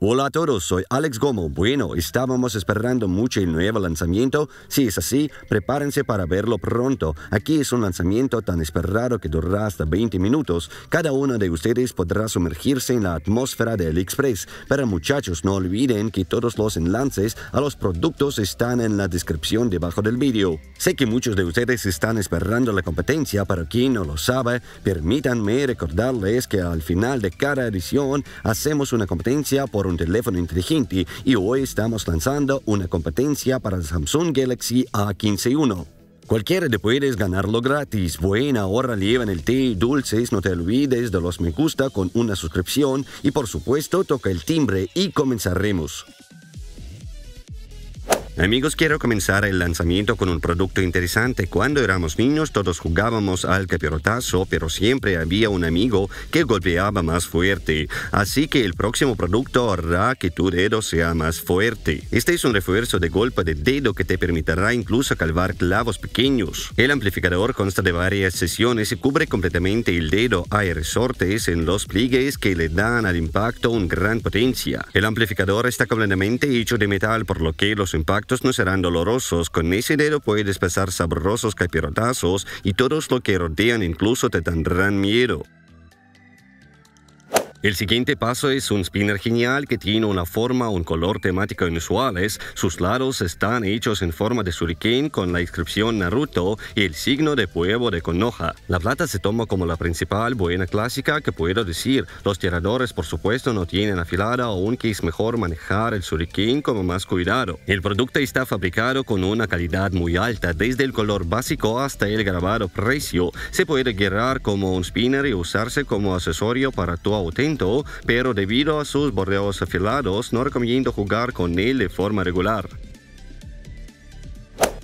Hola a todos, soy Alex Gomo. Bueno, estábamos esperando mucho el nuevo lanzamiento. Si es así, prepárense para verlo pronto. Aquí es un lanzamiento tan esperado que durará hasta 20 minutos. Cada uno de ustedes podrá sumergirse en la atmósfera del Express. Pero muchachos, no olviden que todos los enlaces a los productos están en la descripción debajo del vídeo. Sé que muchos de ustedes están esperando la competencia, pero quien no lo sabe, permítanme recordarles que al final de cada edición hacemos una competencia por un teléfono inteligente y hoy estamos lanzando una competencia para el Samsung Galaxy a 15 Uno. Cualquiera de puedes ganarlo gratis. Buena, hora llevan el té dulces. No te olvides de los me gusta con una suscripción. Y por supuesto, toca el timbre y comenzaremos. Amigos, quiero comenzar el lanzamiento con un producto interesante. Cuando éramos niños todos jugábamos al capirotazo, pero siempre había un amigo que golpeaba más fuerte. Así que el próximo producto hará que tu dedo sea más fuerte. Este es un refuerzo de golpe de dedo que te permitirá incluso calvar clavos pequeños. El amplificador consta de varias sesiones y cubre completamente el dedo. Hay resortes en los pliegues que le dan al impacto una gran potencia. El amplificador está completamente hecho de metal, por lo que los impactos estos no serán dolorosos. Con ese dedo puedes pasar sabrosos capirotazos y todos los que rodean incluso te tendrán miedo. El siguiente paso es un spinner genial que tiene una forma, o un color temático inusuales. Sus lados están hechos en forma de shuriken con la inscripción Naruto y el signo de pueblo de Konoha. La plata se toma como la principal buena clásica que puedo decir. Los tiradores por supuesto no tienen afilada aunque es mejor manejar el shuriken con más cuidado. El producto está fabricado con una calidad muy alta, desde el color básico hasta el grabado precio. Se puede guerrar como un spinner y usarse como accesorio para tu auténtico pero debido a sus bordeos afilados no recomiendo jugar con él de forma regular.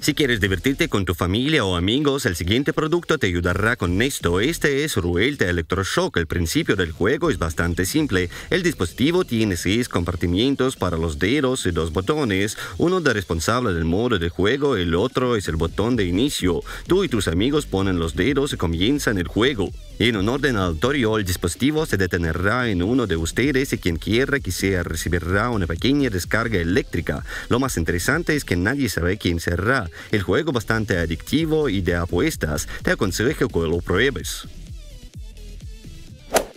Si quieres divertirte con tu familia o amigos, el siguiente producto te ayudará con esto. Este es Ruelta Electroshock. El principio del juego es bastante simple. El dispositivo tiene seis compartimientos para los dedos y dos botones. Uno da responsable del modo de juego, el otro es el botón de inicio. Tú y tus amigos ponen los dedos y comienzan el juego. En un orden aleatorio, el dispositivo se detenerá en uno de ustedes y quien quiera que sea recibirá una pequeña descarga eléctrica. Lo más interesante es que nadie sabe quién será. El juego bastante adictivo y de apuestas. Te aconsejo que lo pruebes.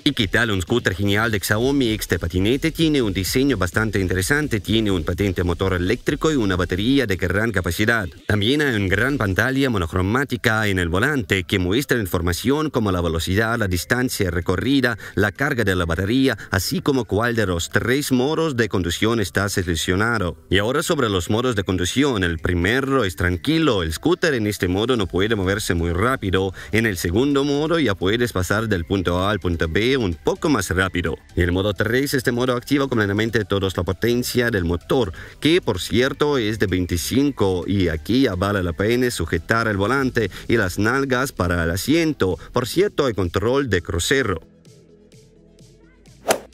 ¿Y qué tal un scooter genial de Xiaomi? Este patinete tiene un diseño bastante interesante, tiene un patente motor eléctrico y una batería de gran capacidad. También hay una gran pantalla monocromática en el volante que muestra información como la velocidad, la distancia recorrida, la carga de la batería, así como cuál de los tres modos de conducción está seleccionado. Y ahora sobre los modos de conducción, el primero es tranquilo, el scooter en este modo no puede moverse muy rápido, en el segundo modo ya puedes pasar del punto A al punto B un poco más rápido. El modo 3, este modo activa completamente toda la potencia del motor, que por cierto es de 25 y aquí vale la pena sujetar el volante y las nalgas para el asiento, por cierto hay control de crucero.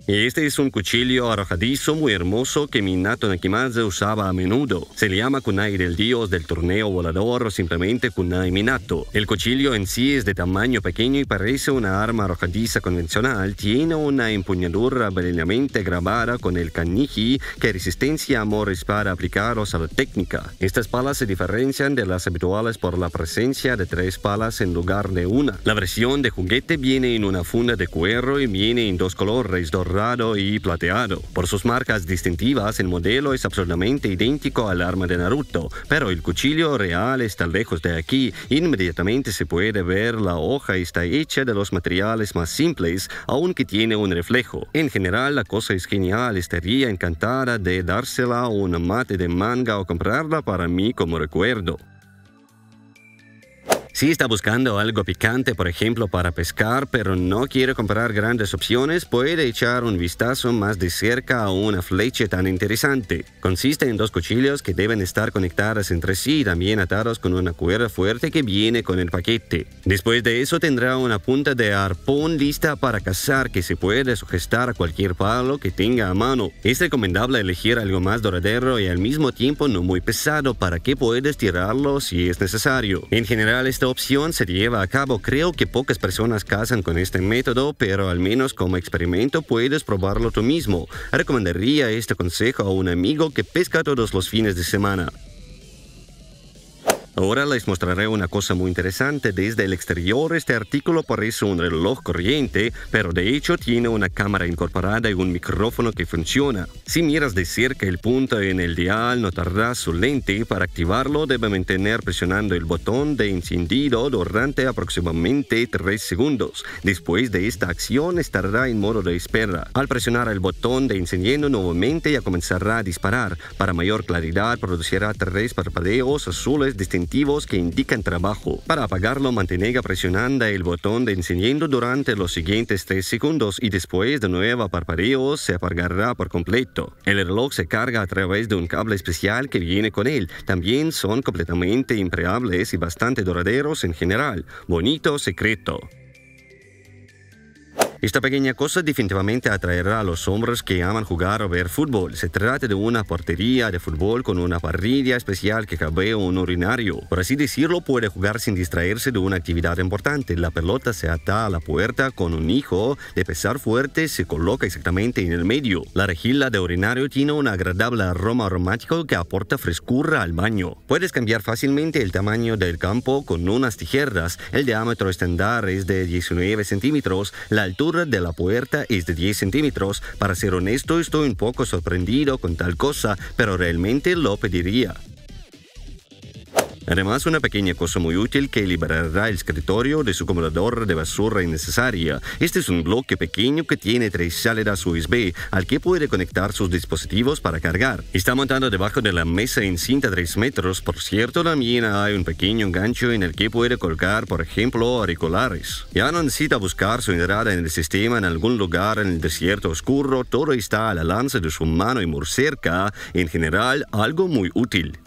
Este es un cuchillo arrojadizo muy hermoso que Minato Nakimaza usaba a menudo. Se le llama kunai del dios del torneo volador o simplemente kunai Minato. El cuchillo en sí es de tamaño pequeño y parece una arma arrojadiza convencional. Tiene una empuñadura brillantemente grabada con el kanji que resistencia a es para aplicarlos a la técnica. Estas palas se diferencian de las habituales por la presencia de tres palas en lugar de una. La versión de juguete viene en una funda de cuero y viene en dos colores, dorados y plateado. Por sus marcas distintivas, el modelo es absolutamente idéntico al arma de Naruto, pero el cuchillo real está lejos de aquí. Inmediatamente se puede ver la hoja está hecha de los materiales más simples, aunque tiene un reflejo. En general, la cosa es genial. Estaría encantada de dársela a un mate de manga o comprarla para mí como recuerdo. Si está buscando algo picante, por ejemplo, para pescar, pero no quiere comprar grandes opciones, puede echar un vistazo más de cerca a una flecha tan interesante. Consiste en dos cuchillos que deben estar conectados entre sí y también atados con una cuerda fuerte que viene con el paquete. Después de eso tendrá una punta de arpón lista para cazar que se puede sujetar a cualquier palo que tenga a mano. Es recomendable elegir algo más duradero y al mismo tiempo no muy pesado para que puedas tirarlo si es necesario. En general, esta opción se lleva a cabo, creo que pocas personas casan con este método, pero al menos como experimento puedes probarlo tú mismo. Recomendaría este consejo a un amigo que pesca todos los fines de semana. Ahora les mostraré una cosa muy interesante. Desde el exterior este artículo parece un reloj corriente, pero de hecho tiene una cámara incorporada y un micrófono que funciona. Si miras de cerca el punto en el dial, notarás su lente. Para activarlo debe mantener presionando el botón de encendido durante aproximadamente 3 segundos. Después de esta acción estará en modo de espera. Al presionar el botón de encendido nuevamente ya comenzará a disparar. Para mayor claridad producirá tres parpadeos azules distintos que indican trabajo. Para apagarlo, mantenga presionando el botón de encendiendo durante los siguientes 3 segundos y después de nueva parpadeos se apagará por completo. El reloj se carga a través de un cable especial que viene con él. También son completamente impreables y bastante duraderos en general. Bonito secreto. Esta pequeña cosa definitivamente atraerá a los hombres que aman jugar o ver fútbol. Se trata de una portería de fútbol con una parrilla especial que cabe un urinario. Por así decirlo, puede jugar sin distraerse de una actividad importante. La pelota se ata a la puerta con un hijo de pesar fuerte, se coloca exactamente en el medio. La rejilla de urinario tiene un agradable aroma aromático que aporta frescura al baño. Puedes cambiar fácilmente el tamaño del campo con unas tijeras. El diámetro estándar es de 19 centímetros. La altura de la puerta es de 10 centímetros. Para ser honesto, estoy un poco sorprendido con tal cosa, pero realmente lo pediría. Además, una pequeña cosa muy útil que liberará el escritorio de su acumulador de basura innecesaria. Este es un bloque pequeño que tiene tres salidas USB al que puede conectar sus dispositivos para cargar. Está montado debajo de la mesa en cinta 3 metros. Por cierto, también hay un pequeño gancho en el que puede colgar, por ejemplo, auriculares. Ya no necesita buscar su entrada en el sistema en algún lugar en el desierto oscuro. Todo está a la lanza de su mano y muy cerca. En general, algo muy útil.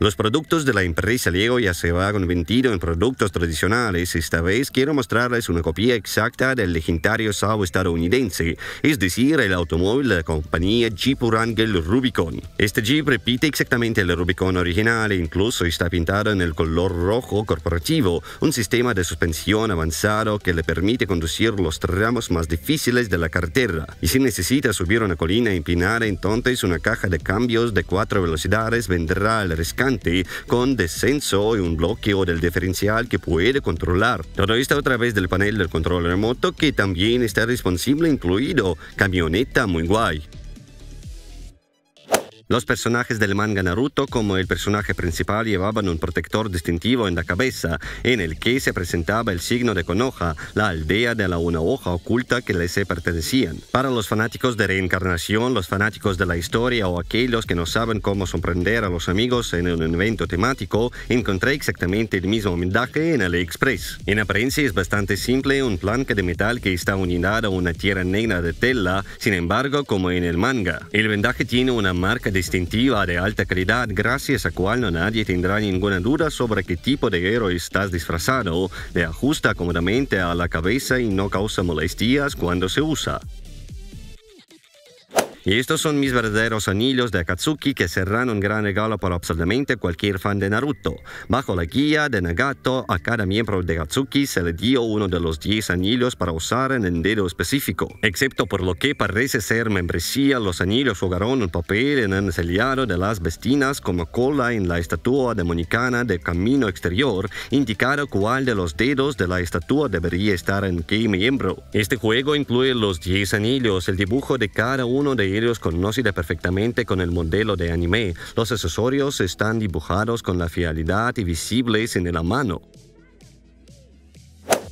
Los productos de la empresa Lego ya se van convertido en productos tradicionales. Esta vez quiero mostrarles una copia exacta del legendario SAO estadounidense, es decir, el automóvil de la compañía Jeep Wrangler Rubicon. Este Jeep repite exactamente el Rubicon original e incluso está pintado en el color rojo corporativo, un sistema de suspensión avanzado que le permite conducir los tramos más difíciles de la carretera. Y si necesita subir una colina empinada, entonces una caja de cambios de cuatro velocidades vendrá al rescate con descenso y un bloqueo del diferencial que puede controlar. Todo esto a través del panel del control remoto que también está responsable incluido. Camioneta muy guay. Los personajes del manga Naruto, como el personaje principal, llevaban un protector distintivo en la cabeza, en el que se presentaba el signo de Konoha, la aldea de la una hoja oculta que les pertenecían. Para los fanáticos de reencarnación, los fanáticos de la historia o aquellos que no saben cómo sorprender a los amigos en un evento temático, encontré exactamente el mismo vendaje en AliExpress. En apariencia es bastante simple, un planca de metal que está unida a una tierra negra de tela, sin embargo, como en el manga. El vendaje tiene una marca de distintiva de alta calidad gracias a cual no nadie tendrá ninguna duda sobre qué tipo de héroe estás disfrazado, le ajusta cómodamente a la cabeza y no causa molestias cuando se usa. Y estos son mis verdaderos anillos de Akatsuki que serán un gran regalo para absolutamente cualquier fan de Naruto. Bajo la guía de Nagato, a cada miembro de Akatsuki se le dio uno de los 10 anillos para usar en el dedo específico. Excepto por lo que parece ser membresía, los anillos jugaron un papel en el sellado de las vestinas como cola en la estatua demonicana de camino exterior, indicando cuál de los dedos de la estatua debería estar en qué miembro. Este juego incluye los 10 anillos, el dibujo de cada uno de ellos conocida perfectamente con el modelo de anime. Los accesorios están dibujados con la fidelidad y visibles en la mano.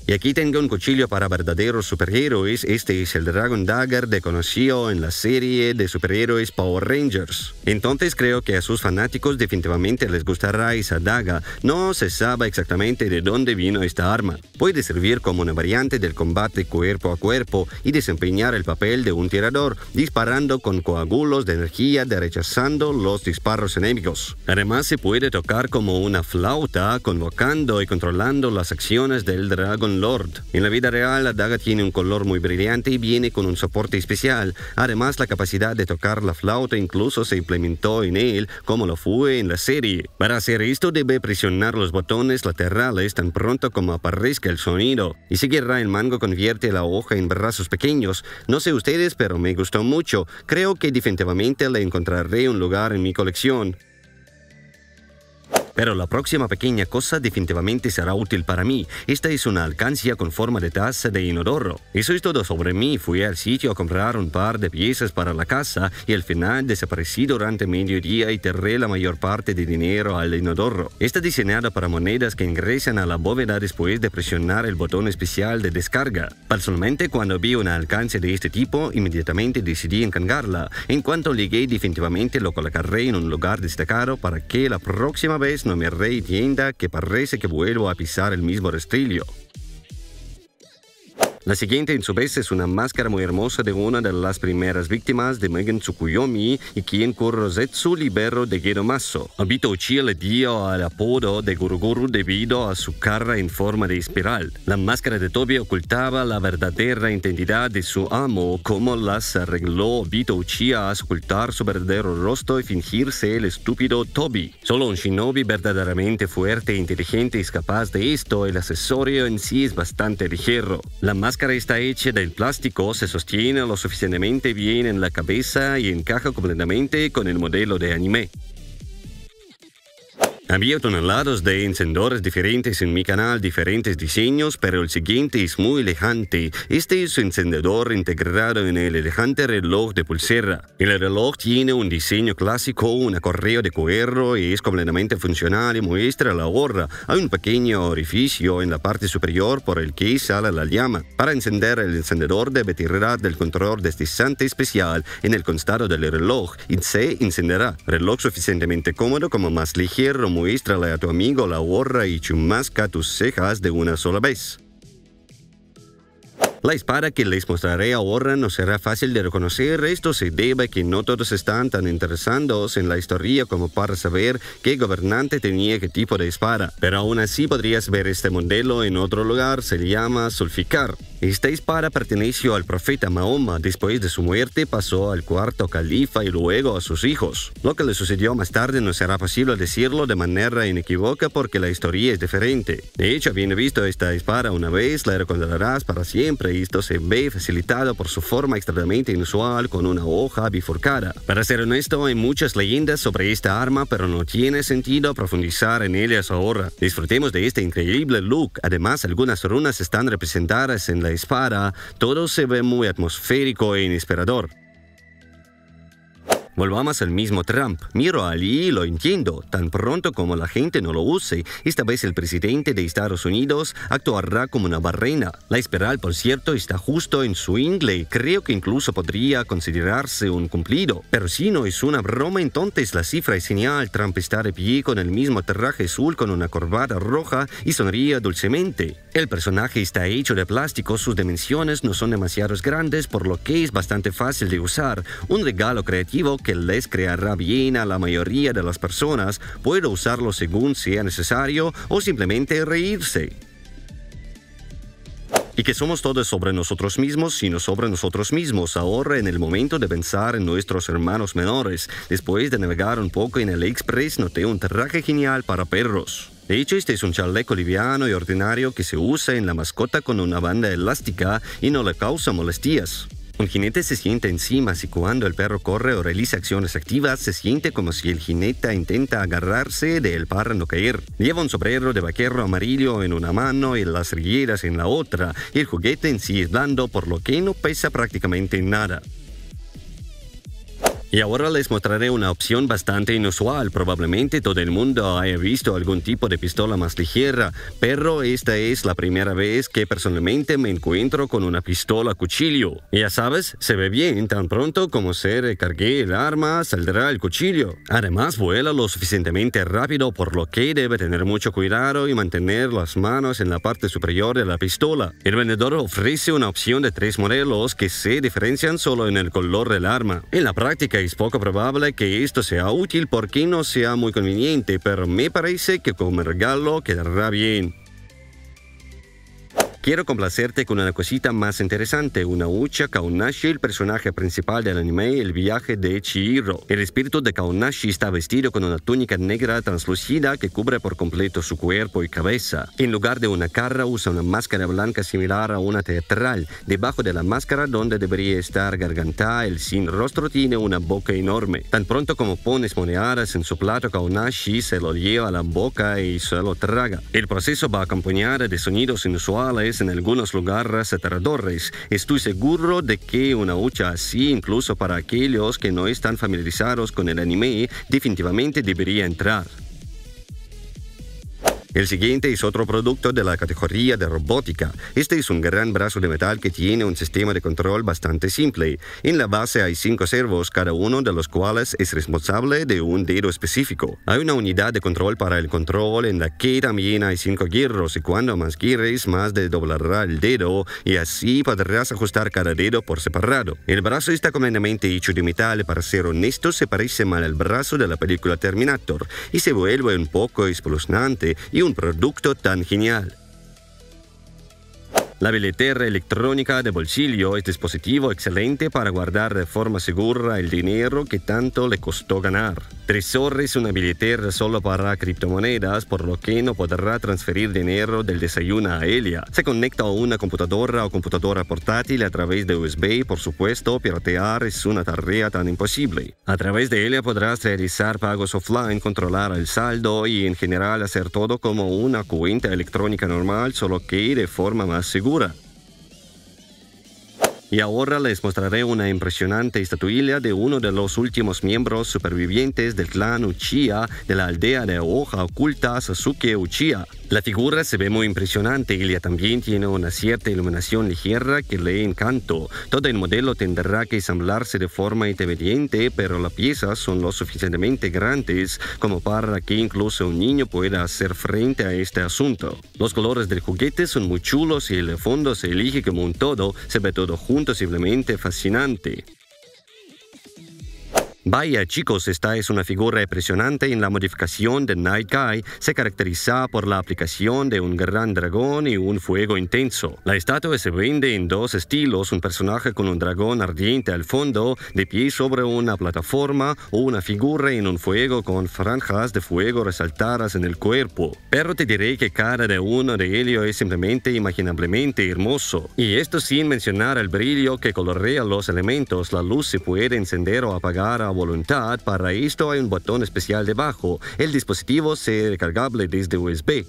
Y aquí tengo un cuchillo para verdaderos superhéroes. Este es el Dragon Dagger de conocido en la serie de superhéroes Power Rangers. Entonces creo que a sus fanáticos definitivamente les gustará esa daga. No se sabe exactamente de dónde vino esta arma. Puede servir como una variante del combate cuerpo a cuerpo y desempeñar el papel de un tirador, disparando con coágulos de energía de rechazando los disparos enemigos. Además se puede tocar como una flauta, convocando y controlando las acciones del Dragon Lord. En la vida real, la daga tiene un color muy brillante y viene con un soporte especial. Además, la capacidad de tocar la flauta incluso se implementó en él, como lo fue en la serie. Para hacer esto, debe presionar los botones laterales tan pronto como aparezca el sonido. Y si querrá, el mango convierte la hoja en brazos pequeños. No sé ustedes, pero me gustó mucho. Creo que definitivamente le encontraré un lugar en mi colección. Pero la próxima pequeña cosa definitivamente será útil para mí. Esta es una alcancía con forma de taza de inodoro. Eso es todo sobre mí. Fui al sitio a comprar un par de piezas para la casa y al final desaparecí durante mediodía y terré la mayor parte de dinero al inodoro. Está diseñada para monedas que ingresan a la bóveda después de presionar el botón especial de descarga. Personalmente, cuando vi una alcance de este tipo, inmediatamente decidí encargarla. En cuanto llegué, definitivamente lo colocaré en un lugar destacado para que la próxima vez no me tienda que parece que vuelvo a pisar el mismo restrillo. La siguiente en su vez es una máscara muy hermosa de una de las primeras víctimas de Megan Tsukuyomi y quien Rosetsu liberó de Gedo A Obito le dio el apodo de Guruguru debido a su cara en forma de espiral. La máscara de Toby ocultaba la verdadera identidad de su amo, como las arregló Obito Uchiha a ocultar su verdadero rostro y fingirse el estúpido Toby. Solo un shinobi verdaderamente fuerte e inteligente es capaz de esto, el accesorio en sí es bastante ligero. La máscara está hecha del plástico, se sostiene lo suficientemente bien en la cabeza y encaja completamente con el modelo de anime. Había toneladas de encendedores diferentes en mi canal, diferentes diseños, pero el siguiente es muy elegante. Este es un encendedor integrado en el elegante reloj de pulsera. El reloj tiene un diseño clásico, una correa de cuero y es completamente funcional y muestra la hora. Hay un pequeño orificio en la parte superior por el que sale la llama. Para encender el encendedor debe tirar del control deslizante este especial en el constado del reloj y se encenderá. Reloj suficientemente cómodo como más ligero muéstrale a tu amigo la gorra y chumasca tus cejas de una sola vez. La espada que les mostraré ahora no será fácil de reconocer, esto se debe a que no todos están tan interesados en la historia como para saber qué gobernante tenía qué tipo de espada, pero aún así podrías ver este modelo en otro lugar, se llama sulficar. Esta espada perteneció al profeta Mahoma, después de su muerte pasó al cuarto califa y luego a sus hijos. Lo que le sucedió más tarde no será posible decirlo de manera inequívoca porque la historia es diferente. De hecho, habiendo visto esta espada una vez, la recordarás para siempre esto se ve facilitado por su forma extremadamente inusual con una hoja bifurcada. Para ser honesto, hay muchas leyendas sobre esta arma, pero no tiene sentido profundizar en ellas ahora. Disfrutemos de este increíble look. Además, algunas runas están representadas en la espada. Todo se ve muy atmosférico e inspirador. Volvamos al mismo Trump. Miro allí y lo entiendo. Tan pronto como la gente no lo use, esta vez el presidente de Estados Unidos actuará como una barrena. La esperal, por cierto, está justo en su inglés. Creo que incluso podría considerarse un cumplido. Pero si no es una broma, entonces la cifra es señal. Trump está de pie con el mismo traje azul con una corbata roja y sonría dulcemente. El personaje está hecho de plástico, sus dimensiones no son demasiado grandes, por lo que es bastante fácil de usar. Un regalo creativo que les creará bien a la mayoría de las personas. Puedo usarlo según sea necesario o simplemente reírse y que somos todos sobre nosotros mismos, sino sobre nosotros mismos, ahora en el momento de pensar en nuestros hermanos menores. Después de navegar un poco en el Express, noté un traje genial para perros. De hecho, este es un chaleco liviano y ordinario que se usa en la mascota con una banda elástica y no le causa molestias. Un jinete se siente encima, si cuando el perro corre o realiza acciones activas, se siente como si el jinete intenta agarrarse del para no caer. Lleva un sombrero de vaquero amarillo en una mano y las rilleras en la otra, y el juguete en sí es blando, por lo que no pesa prácticamente nada. Y ahora les mostraré una opción bastante inusual. Probablemente todo el mundo haya visto algún tipo de pistola más ligera, pero esta es la primera vez que personalmente me encuentro con una pistola cuchillo. Ya sabes, se ve bien, tan pronto como se recargue el arma, saldrá el cuchillo. Además, vuela lo suficientemente rápido, por lo que debe tener mucho cuidado y mantener las manos en la parte superior de la pistola. El vendedor ofrece una opción de tres modelos que se diferencian solo en el color del arma. En la práctica, es poco probable que esto sea útil porque no sea muy conveniente, pero me parece que como regalo quedará bien. Quiero complacerte con una cosita más interesante, una Ucha Kaunashi, el personaje principal del anime El viaje de Chihiro. El espíritu de Kaunashi está vestido con una túnica negra translúcida que cubre por completo su cuerpo y cabeza. En lugar de una cara usa una máscara blanca similar a una teatral. Debajo de la máscara donde debería estar garganta, el sin rostro tiene una boca enorme. Tan pronto como pones monedas en su plato, Kaunashi se lo lleva a la boca y se lo traga. El proceso va acompañado de sonidos inusuales en algunos lugares aterradores. Estoy seguro de que una hucha así, incluso para aquellos que no están familiarizados con el anime, definitivamente debería entrar. El siguiente es otro producto de la categoría de robótica. Este es un gran brazo de metal que tiene un sistema de control bastante simple. En la base hay cinco servos, cada uno de los cuales es responsable de un dedo específico. Hay una unidad de control para el control en la que también hay cinco guirros y cuando más gires más de doblará el dedo y así podrás ajustar cada dedo por separado. El brazo está completamente hecho de metal, para ser honesto se parece mal al brazo de la película Terminator y se vuelve un poco espeluznante y un producto tan genial. La billetera electrónica de bolsillo es dispositivo excelente para guardar de forma segura el dinero que tanto le costó ganar. Tresor es una billetera solo para criptomonedas, por lo que no podrá transferir dinero del desayuno a Elia. Se conecta a una computadora o computadora portátil a través de USB por supuesto, piratear es una tarea tan imposible. A través de Elia podrás realizar pagos offline, controlar el saldo y, en general, hacer todo como una cuenta electrónica normal, solo que de forma más segura. Y ahora les mostraré una impresionante estatuilla de uno de los últimos miembros supervivientes del clan Uchiha de la aldea de Hoja Oculta Sasuke Uchiha. La figura se ve muy impresionante y ella también tiene una cierta iluminación ligera que le encanto. Todo el modelo tendrá que ensamblarse de forma independiente, pero las piezas son lo suficientemente grandes como para que incluso un niño pueda hacer frente a este asunto. Los colores del juguete son muy chulos y el fondo se elige como un todo, se ve todo junto simplemente fascinante. Vaya chicos, esta es una figura impresionante en la modificación de Night Guy. Se caracteriza por la aplicación de un gran dragón y un fuego intenso. La estatua se vende en dos estilos, un personaje con un dragón ardiente al fondo, de pie sobre una plataforma o una figura en un fuego con franjas de fuego resaltadas en el cuerpo. Pero te diré que cada de uno de ellos es simplemente imaginablemente hermoso. Y esto sin mencionar el brillo que colorea los elementos, la luz se puede encender o apagar a voluntad, para esto hay un botón especial debajo. El dispositivo se recargable desde USB.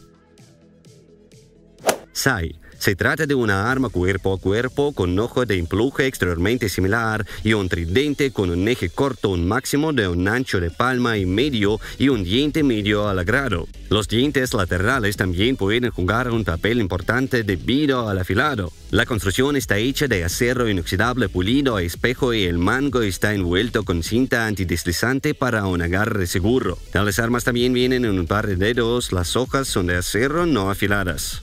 SAI se trata de una arma cuerpo a cuerpo con ojo de empuje exteriormente similar y un tridente con un eje corto, un máximo de un ancho de palma y medio y un diente medio grado. Los dientes laterales también pueden jugar un papel importante debido al afilado. La construcción está hecha de acero inoxidable pulido a espejo y el mango está envuelto con cinta antideslizante para un agarre seguro. Tales armas también vienen en un par de dedos, las hojas son de acero no afiladas.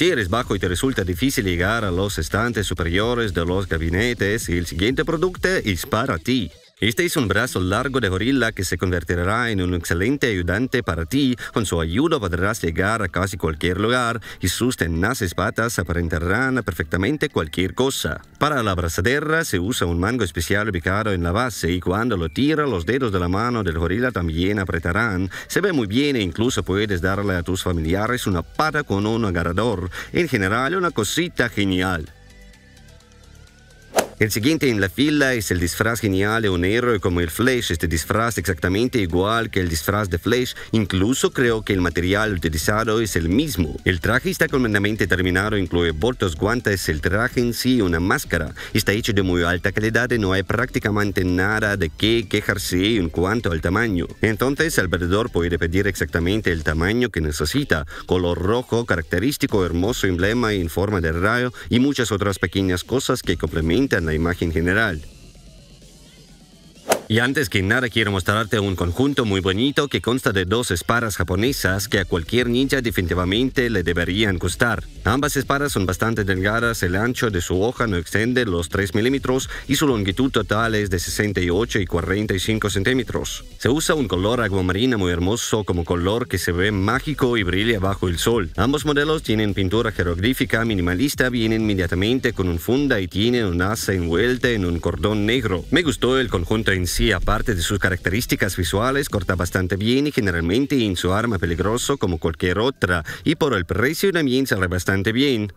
Si eres bajo y te resulta difícil llegar a los estantes superiores de los gabinetes, el siguiente producto es para ti. Este es un brazo largo de gorila que se convertirá en un excelente ayudante para ti. Con su ayuda podrás llegar a casi cualquier lugar y sus tenaces patas aparentarán perfectamente cualquier cosa. Para la abrazadera se usa un mango especial ubicado en la base y cuando lo tira los dedos de la mano del gorila también apretarán. Se ve muy bien e incluso puedes darle a tus familiares una pata con un agarrador. En general, una cosita genial. El siguiente en la fila es el disfraz genial de un héroe como el Flash. Este disfraz exactamente igual que el disfraz de Flash. Incluso creo que el material utilizado es el mismo. El traje está completamente terminado, incluye botas, guantes, el traje en sí, una máscara. Está hecho de muy alta calidad y no hay prácticamente nada de qué quejarse en cuanto al tamaño. Entonces el vendedor puede pedir exactamente el tamaño que necesita. Color rojo, característico, hermoso emblema en forma de rayo y muchas otras pequeñas cosas que complementan imagen general. Y antes que nada quiero mostrarte un conjunto muy bonito que consta de dos espadas japonesas que a cualquier ninja definitivamente le deberían gustar. Ambas espadas son bastante delgadas, el ancho de su hoja no extiende los 3 milímetros y su longitud total es de 68 y 45 centímetros. Se usa un color aguamarina muy hermoso como color que se ve mágico y brilla bajo el sol. Ambos modelos tienen pintura jeroglífica minimalista, vienen inmediatamente con un funda y tienen un asa envuelta en un cordón negro. Me gustó el conjunto en sí sí, aparte de sus características visuales, corta bastante bien y generalmente en su arma peligroso como cualquier otra, y por el precio también sale bastante bien.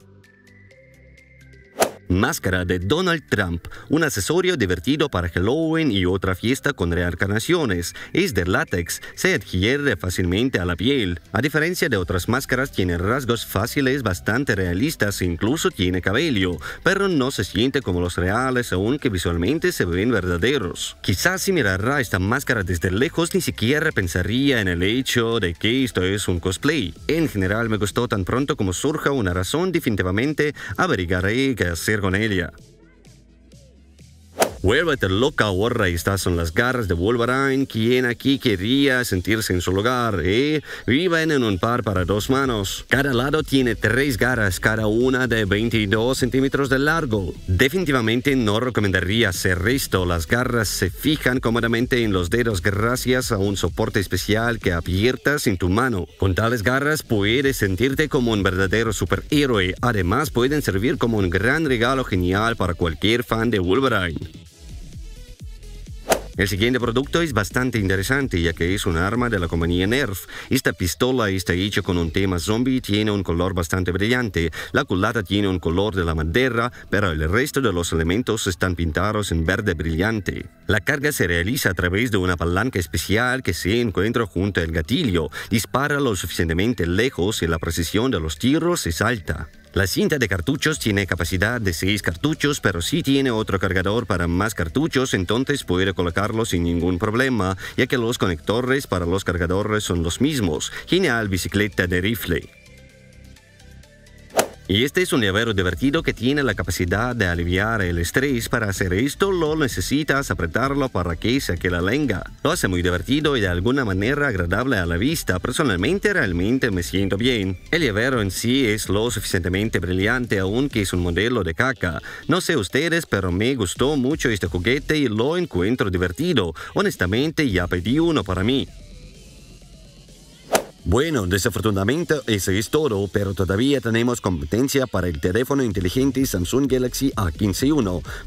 Máscara de Donald Trump, un accesorio divertido para Halloween y otra fiesta con reencarnaciones. Es de látex, se adhiere fácilmente a la piel. A diferencia de otras máscaras, tiene rasgos fáciles bastante realistas, incluso tiene cabello, pero no se siente como los reales, aunque visualmente se ven verdaderos. Quizás si mirara esta máscara desde lejos, ni siquiera pensaría en el hecho de que esto es un cosplay. En general, me gustó tan pronto como surja una razón, definitivamente averiguaré qué hacer con Elia. Vuélvete loca ahora y son las garras de Wolverine, quien aquí quería sentirse en su lugar, ¿eh? Viven en un par para dos manos. Cada lado tiene tres garras, cada una de 22 centímetros de largo. Definitivamente no recomendaría hacer esto. Las garras se fijan cómodamente en los dedos gracias a un soporte especial que abiertas en tu mano. Con tales garras puedes sentirte como un verdadero superhéroe. Además, pueden servir como un gran regalo genial para cualquier fan de Wolverine. El siguiente producto es bastante interesante ya que es un arma de la compañía Nerf. Esta pistola está hecha con un tema zombie y tiene un color bastante brillante. La culata tiene un color de la madera, pero el resto de los elementos están pintados en verde brillante. La carga se realiza a través de una palanca especial que se encuentra junto al gatillo, dispara lo suficientemente lejos y la precisión de los tiros es alta. La cinta de cartuchos tiene capacidad de 6 cartuchos, pero si tiene otro cargador para más cartuchos, entonces puede colocarlo sin ningún problema, ya que los conectores para los cargadores son los mismos. Genial bicicleta de rifle. Y este es un llavero divertido que tiene la capacidad de aliviar el estrés. Para hacer esto, lo necesitas apretarlo para que que la lengua. Lo hace muy divertido y de alguna manera agradable a la vista. Personalmente, realmente me siento bien. El llavero en sí es lo suficientemente brillante, aunque es un modelo de caca. No sé ustedes, pero me gustó mucho este juguete y lo encuentro divertido. Honestamente, ya pedí uno para mí. Bueno, desafortunadamente eso es todo, pero todavía tenemos competencia para el teléfono inteligente Samsung Galaxy A151. 15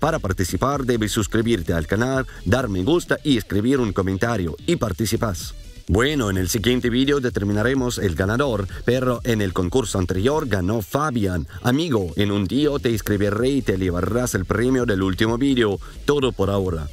Para participar debes suscribirte al canal, darme me gusta y escribir un comentario y participas. Bueno, en el siguiente video determinaremos el ganador, pero en el concurso anterior ganó Fabian. Amigo, en un día te escribiré y te llevarás el premio del último video. Todo por ahora.